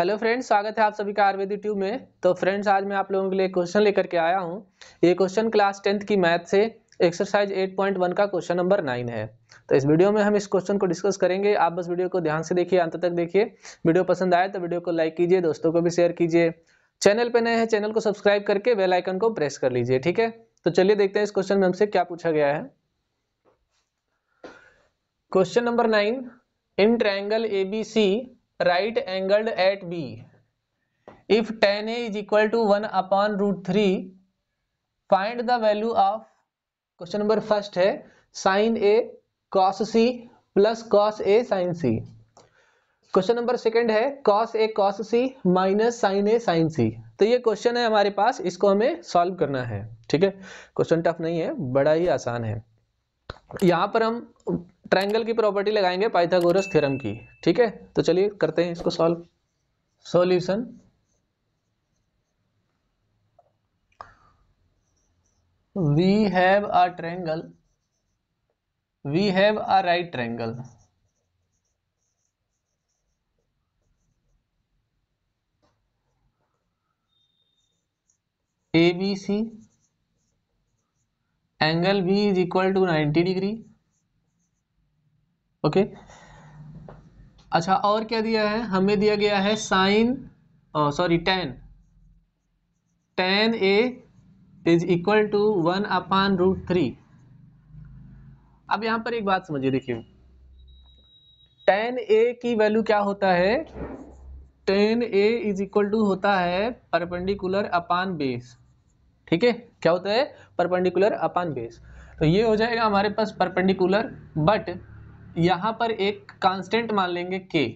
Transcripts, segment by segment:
hello friends स्वागत है आप सभी का आयुर्वेद ट्यूब में तो फ्रेंड्स आज मैं आप लोगों के लिए क्वेश्चन लेकर के आया हूँ ये क्वेश्चन क्लास टेंथ की मैथ से एक्सरसाइज 8.1 का क्वेश्चन नंबर नाइन है तो इस वीडियो में हम इस क्वेश्चन को डिस्कस करेंगे आप बस वीडियो को ध्यान से देखिए अंत तक देखिए वीडियो पसंद आए तो वीडियो को लाइक कीजिए दोस्तों को भी शेयर कीजिए चैनल पर नए हैं चैनल को सब्सक्राइब करके वेलाइकन को प्रेस कर लीजिए ठीक है तो चलिए देखते हैं इस क्वेश्चन में हमसे क्या पूछा गया है question number nine in triangle A right angled at B if tan A is equal to one upon root three find the value of question number first है sine A cos C plus cos A sine C question number second है cos A cos C minus sine A sine C तो ये question है हमारे पास इसको हमें solve करना है ठीक है क्वेश्चन टफ नहीं है बड़ा ही आसान है यहां पर हम ट्रायंगल की प्रॉपर्टी लगाएंगे पाइथागोरस थ्योरम की ठीक है तो चलिए करते हैं इसको solve solution we have a triangle we have a right triangle A B C angle B is equal to ninety degree okay अच्छा और क्या दिया है हमें दिया गया है sine sorry tan tan A is equal to one upon root three अब यहां पर एक बात समझिए देखिए टेन ए की वैल्यू क्या होता है tan A is equal to होता है परपेंडिकुलर अपान बेस ठीक है क्या होता है परपेंडिकुलर अपान बेस तो ये हो जाएगा हमारे पास परपेंडिकुलर बट यहाँ पर एक कांस्टेंट मान लेंगे के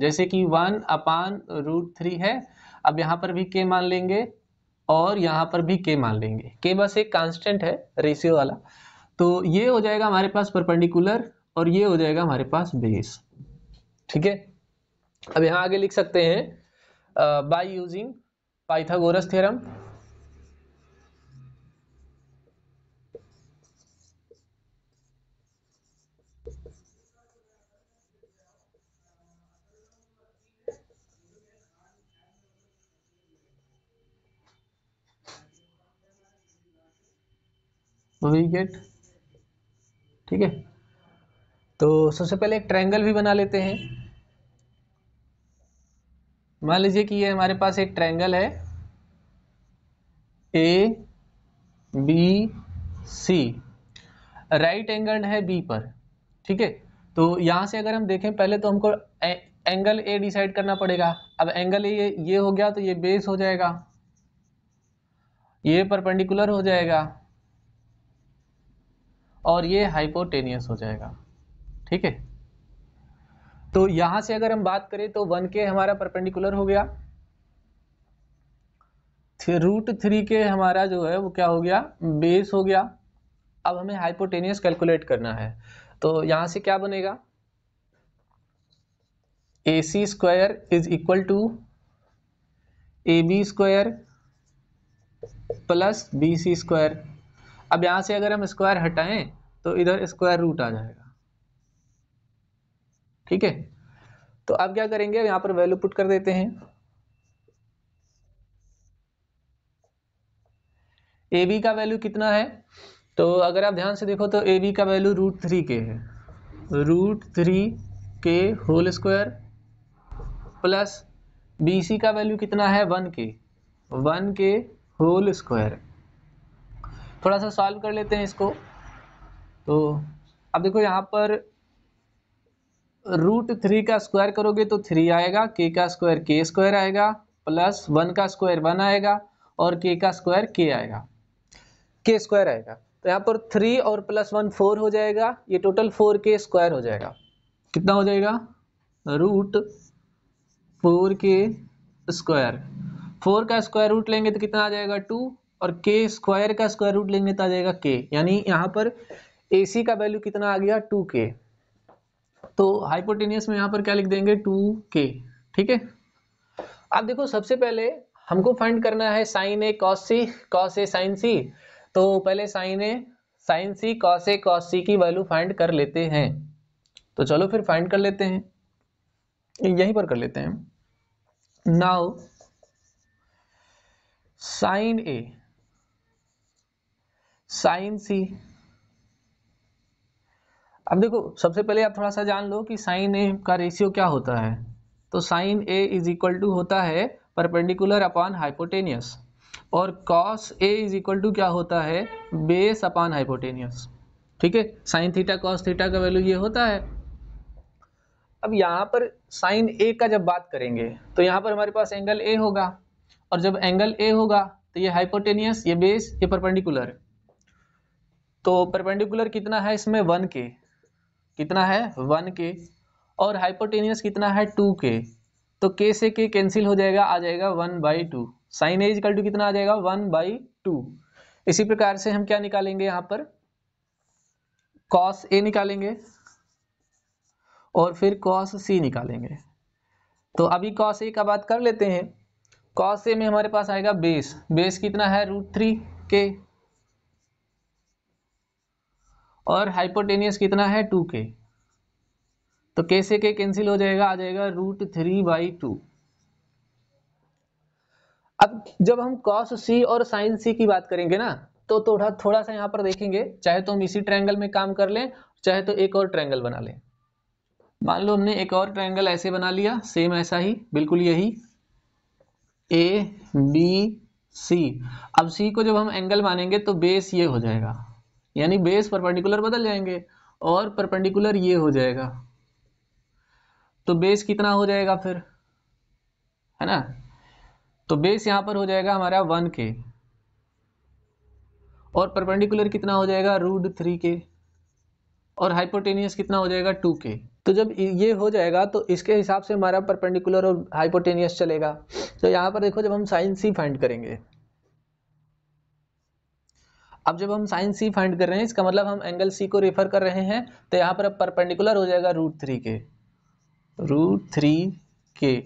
जैसे कि वन अपान रूट थ्री है अब यहाँ पर भी के मान लेंगे और यहाँ पर भी के मान लेंगे के बस एक कांस्टेंट है रेशियो वाला तो ये हो जाएगा हमारे पास परपेंडिकुलर और ये हो जाएगा हमारे पास बेस ठीक है अब यहाँ आगे लिख सकते हैं by using Pythagoras theorem we get ठीक है तो सबसे पहले एक ट्रायंगल भी बना लेते हैं मान लीजिए कि ये हमारे पास एक ट्रायंगल है A B C right angle है बी पर ठीक है तो यहां से अगर हम देखें पहले तो हमको एंगल ए डिसाइड करना पड़ेगा अब एंगल ए ये हो गया तो ये बेस हो जाएगा ये परपेंडिकुलर हो जाएगा और ये हाइपोटेनियस हो जाएगा ठीक है तो यहां से अगर हम बात करें तो वन के हमारा परपेंडिकुलर हो गया रूट थ्री के हमारा जो है वो क्या हो गया बेस हो गया अब हमें हाइपोटेनियस कैलकुलेट करना है तो यहां से क्या बनेगा A C square is equal to A B square plus B C square अब यहाँ से अगर हम स्क्वायर हटाएं तो इधर स्क्वायर रूट आ जाएगा ठीक है तो अब क्या करेंगे यहाँ पर वैल्यू पुट कर देते हैं ए बी का वैल्यू कितना है तो अगर आप ध्यान से देखो तो ए बी का वैल्यू रूट थ्री के है root three k whole square plus B C का वैल्यू कितना है वन के वन के होल स्क्वायर थोड़ा सा सॉल्व कर लेते हैं इसको तो अब देखो यहाँ पर रूट थ्री का स्क्वायर करोगे तो थ्री आएगा के का स्क्वायर के स्क्वायर आएगा प्लस वन का स्क्वायर वन आएगा और के का स्क्वायर के आएगा के स्क्वायर आएगा तो यहाँ पर थ्री और प्लस वन फोर हो जाएगा ये टोटल फोर के स्क्वायर हो जाएगा कितना हो जाएगा root four k square four का स्क्वायर रूट लेंगे तो कितना आ जाएगा टू और के स्क्वायर का स्क्वायर रूट लेंगे तो आ जाएगा के यानी यहाँ पर ए सी का वैल्यू कितना आ गया टू के तो हाइपोटेनियस में यहाँ पर क्या लिख देंगे टू के ठीक है आप देखो सबसे पहले हमको फाइंड करना है sine A cos C cos A sine C तो पहले sine A sine C cos A cos C की वैल्यू फाइंड कर लेते हैं तो चलो फिर फाइंड कर लेते हैं यहीं पर कर लेते हैं now sine A sine C अब देखो सबसे पहले आप थोड़ा सा जान लो कि साइन ए का रेशियो क्या होता है तो sine A is equal to होता है परपेंडिकुलर अपॉन हाइपोटेनियस और cos A is equal to क्या होता है बेस अपॉन हाइपोटेनियस ठीक है साइन थीटा कॉस थीटा का वैल्यू ये होता है अब यहाँ पर साइन ए का जब बात करेंगे तो यहाँ पर हमारे पास एंगल ए होगा और जब एंगल ए होगा तो ये हाइपोटेनियस ये बेस ये परपेंडिकुलर तो परपेंडिकुलर कितना है इसमें वन के कितना है वन के और हाइपोटेनियस कितना है टू के तो के से के कैंसिल हो जाएगा आ जाएगा one by two sine equal two कितना आ जाएगा वन बाई टू इसी प्रकार से हम क्या निकालेंगे यहाँ पर कॉस ए निकालेंगे और फिर कॉस सी निकालेंगे तो अभी कॉस ए का बात कर लेते हैं कॉस ए में हमारे पास आएगा बेस बेस कितना है रूट थ्री के और हाइपोटेनियस कितना है टू के तो के से के कैंसिल हो जाएगा आ जाएगा रूट थ्री बाई टू अब जब हम कॉस सी और साइन सी की बात करेंगे ना तो थोड़ा थोड़ा सा यहां पर देखेंगे चाहे तो हम इसी ट्रायंगल में काम कर लें चाहे तो एक और ट्रायंगल बना लें मान लो हमने एक और ट्रायंगल ऐसे बना लिया सेम ऐसा ही बिल्कुल यही ए बी सी अब सी को जब हम एंगल मानेंगे तो बेस ये हो जाएगा यानी बेस परपेंडिकुलर बदल जाएंगे और परपेंडिकुलर ये हो जाएगा तो बेस कितना हो जाएगा फिर है ना तो बेस यहां पर हो जाएगा हमारा वन के और परपेंडिकुलर कितना हो जाएगा रूट थ्री के और हाइपोटेनियस कितना हो जाएगा टू के तो जब ये हो जाएगा तो इसके हिसाब से हमारा परपेंडिकुलर और हाइपोटेनियस चलेगा तो यहां पर देखो जब हम साइन सी फाइंड करेंगे अब जब हम साइन सी फाइंड कर रहे हैं इसका मतलब हम एंगल सी को रेफर कर रहे हैं तो यहाँ पर अब परपेंडिकुलर हो जाएगा root three k root three k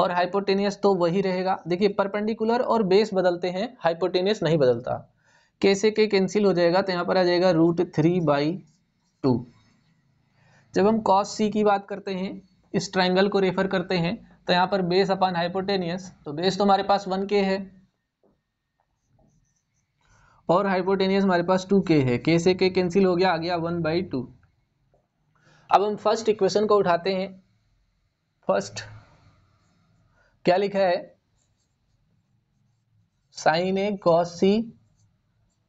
और हाइपोटेनियस तो वही रहेगा देखिए परपेंडिकुलर और बेस बदलते हैं हाइपोटेनियस नहीं बदलता कैसे के कैंसिल हो जाएगा तो यहाँ पर आ जाएगा रूट थ्री बाई टू जब हम कॉस सी की बात करते हैं इस ट्राइंगल को रेफर करते हैं तो यहाँ पर बेस अपान हाइपोटेनियस तो बेस तो हमारे पास वन के है और हाइपोटेनियस हमारे पास टू के है के से के कैंसिल हो गया आ गया वन बाई टू अब हम फर्स्ट इक्वेशन को उठाते हैं फर्स्ट क्या लिखा है sine A cos C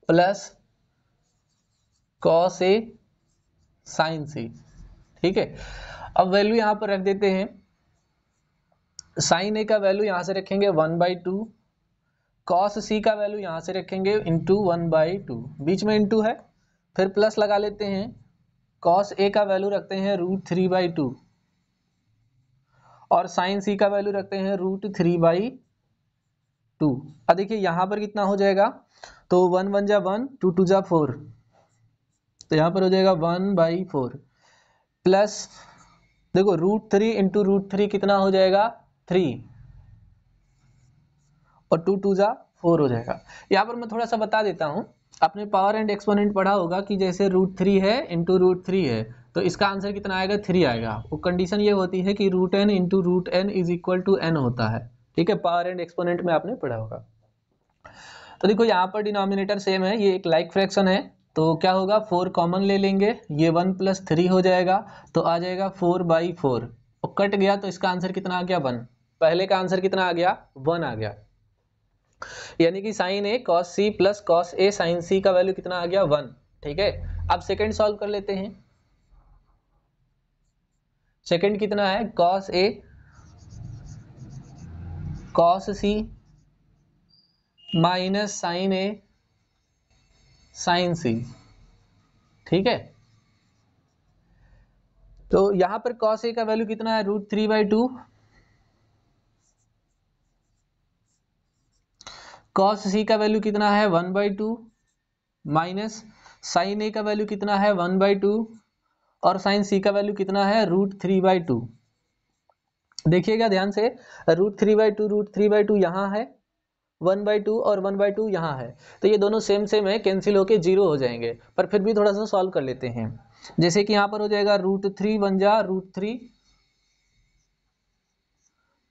plus cos A sine C ठीक है अब वैल्यू यहां पर रख देते हैं साइन ए का वैल्यू यहां से रखेंगे one by two cos C का वैल्यू यहाँ से रखेंगे इंटू वन बाई टू बीच में इंटू है फिर प्लस लगा लेते हैं कॉस ए का वैल्यू रखते हैं रूट थ्री बाई टू और साइन सी का वैल्यू रखते हैं रूट थ्री बाई टू अब देखिए यहाँ पर कितना हो जाएगा तो वन वन जा वन टू टू जा फोर तो यहाँ पर हो जाएगा वन बाई फोर प्लस देखो root three into root three कितना हो जाएगा थ्री और टू टू ज़ा फोर हो जाएगा यहाँ पर मैं थोड़ा सा बता देता हूँ आपने पावर एंड एक्सपोनेंट पढ़ा होगा कि जैसे रूट थ्री है इंटू रूट थ्री है तो इसका आंसर कितना आएगा थ्री आएगा वो कंडीशन ये होती है कि root n into root n is equal to n होता है ठीक है पावर एंड एक्सपोनेंट में आपने पढ़ा होगा तो देखो यहाँ पर डिनोमिनेटर सेम है ये एक लाइक फ्रैक्शन है तो क्या होगा फोर कॉमन ले लेंगे ये वन प्लस थ्री हो जाएगा तो आ जाएगा फोर बाई फोर और कट गया तो इसका आंसर कितना आ गया वन पहले का आंसर कितना आ गया वन आ गया यानी कि sine A cos C plus cos A sine C का वैल्यू कितना आ गया वन ठीक है अब सेकंड सॉल्व कर लेते हैं सेकंड कितना है cos A cos C minus sine A sine C ठीक है तो यहां पर कॉस ए का वैल्यू कितना है root three by two cos C का वैल्यू कितना है one by two minus sine A का वैल्यू कितना है वन बाई टू और साइन सी का वैल्यू कितना है रूट थ्री बाई टू देखिएगा ध्यान से root three by two root three by two यहाँ है वन बाई टू और वन बाई टू यहाँ है तो ये दोनों सेम सेम है कैंसिल होके जीरो हो जाएंगे पर फिर भी थोड़ा सा सॉल्व कर लेते हैं जैसे कि यहाँ पर हो जाएगा रूट थ्री वन जा रूट थ्री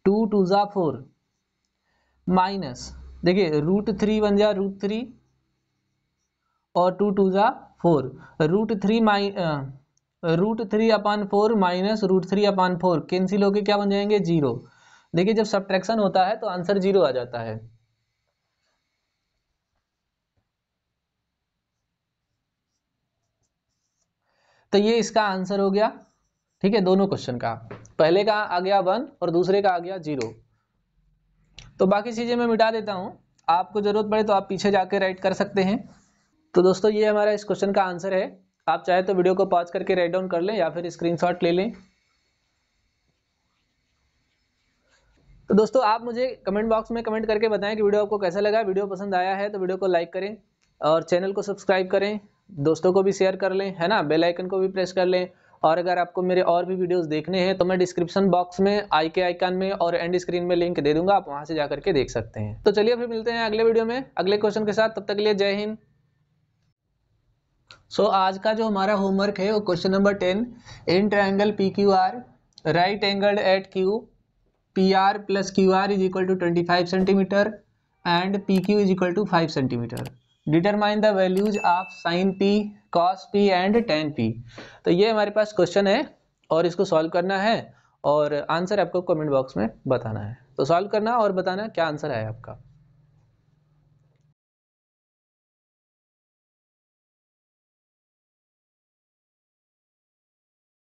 टू टू जा फोर माइनस देखिए रूट थ्री बन जा रूट थ्री और टू टू ज़ा फोर रूट थ्री माइ root three upon four minus root three upon four cancel होके क्या बन जाएंगे जीरो देखिए जब सब्ट्रैक्शन होता है तो आंसर जीरो आ जाता है तो ये इसका आंसर हो गया ठीक है दोनों क्वेश्चन का पहले का आ गया वन और दूसरे का आ गया जीरो तो बाकी चीज़ें मैं मिटा देता हूँ आपको ज़रूरत पड़े तो आप पीछे जाके राइट कर सकते हैं तो दोस्तों ये हमारा इस क्वेश्चन का आंसर है आप चाहे तो वीडियो को पॉज करके राइट डाउन कर लें या फिर स्क्रीनशॉट ले लें तो दोस्तों आप मुझे कमेंट बॉक्स में कमेंट करके बताएं कि वीडियो आपको कैसा लगा वीडियो पसंद आया है तो वीडियो को लाइक करें और चैनल को सब्सक्राइब करें दोस्तों को भी शेयर कर लें है ना बेल आइकन को भी प्रेस कर लें और अगर आपको मेरे और भी वीडियोस देखने हैं तो मैं डिस्क्रिप्शन बॉक्स में आई के आइकन में और एंड स्क्रीन में लिंक दे दूंगा आप वहां से जाकर के देख सकते हैं तो चलिए फिर मिलते हैं अगले वीडियो में अगले क्वेश्चन के साथ तब तक के लिए जय हिंद सो so, आज का जो हमारा होमवर्क है वो question number ten in triangle P Q R right angled at Q P R plus Q R is equal to twenty five centimetre and P Q is equal to five centimetre determine the values of sine P cos P and tan P तो ये हमारे पास question है और इसको solve करना है और answer आपको कमेंट बॉक्स में बताना है तो सॉल्व करना और बताना क्या आंसर है आपका